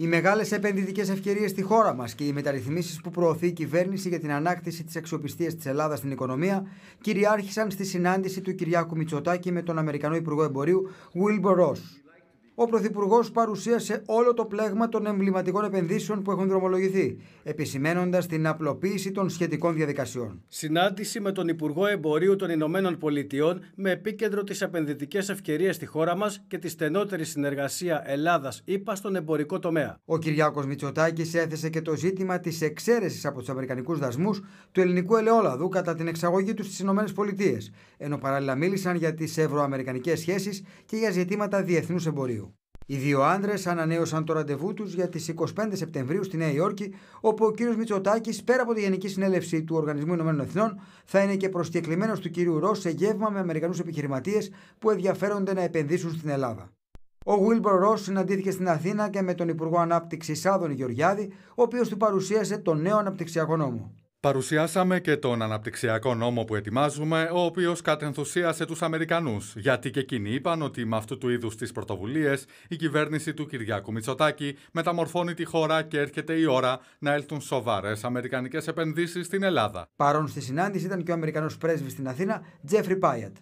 Οι μεγάλες επενδυτικές ευκαιρίες στη χώρα μας και οι μεταρρυθμίσεις που προωθεί η κυβέρνηση για την ανάκτηση της αξιοπιστίας της Ελλάδας στην οικονομία κυριάρχησαν στη συνάντηση του Κυριάκου Μητσοτάκη με τον Αμερικανό Υπουργό Εμπορίου Wilbur Ross. Ο Πρωθυπουργός παρουσίασε όλο το πλέγμα των εμβληματικών επενδύσεων που έχουν δρομολογηθεί, επισημένοντας την απλοποίηση των σχετικών διαδικασιών. Συνάντηση με τον Υπουργό Εμπορίου των Ηνωμένων Πολιτειών με επίκεντρο τις επενδυτικές ευκαιρίες στη χώρα μας και τη στενότερη συνεργασία Ελλάδας-ΥΠΑ στον εμπορικό τομέα. Ο Κυριάκος Μητσοτάκης έθεσε και το ζήτημα της εξαίρεσης από τους Αμερικανικούς δασμούς του ελληνικού ελαιόλαδου κατά την εξαγωγή τους στις Πολιτείες, ενώ παράλληλα μίλησαν για τις ευρωαμερικανικές σχέσεις και για ζητήματα διεθνούς εμπορίου. Οι δύο άντρε ανανέωσαν το ραντεβού τους για τις 25 Σεπτεμβρίου στη Νέα Υόρκη, όπου ο κ. Μητσοτάκης, πέρα από τη Γενική Συνέλευση του Οργανισμού Ηνωμένων Εθνών, θα είναι και προσκεκλημένος του κ. Ρος σε γεύμα με Αμερικανούς επιχειρηματίες που ενδιαφέρονται να επενδύσουν στην Ελλάδα. Ο Βίλμπορ Ρος συναντήθηκε στην Αθήνα και με τον Υπουργό Ανάπτυξης Σάδων Γεωργιάδη, ο οποίος του παρουσίασε τον νέο αναπτυξιακό νόμο. Παρουσιάσαμε και τον αναπτυξιακό νόμο που ετοιμάζουμε, ο οποίος κατενθουσίασε τους Αμερικανούς, γιατί και εκείνοι είπαν ότι με αυτού του είδους τις πρωτοβουλίες η κυβέρνηση του Κυριάκου Μητσοτάκη μεταμορφώνει τη χώρα και έρχεται η ώρα να έλθουν σοβαρές αμερικανικές επενδύσεις στην Ελλάδα. Παρόν στη συνάντηση ήταν και ο Αμερικανός πρέσβης στην Αθήνα, Τζέφρι Πάιατ.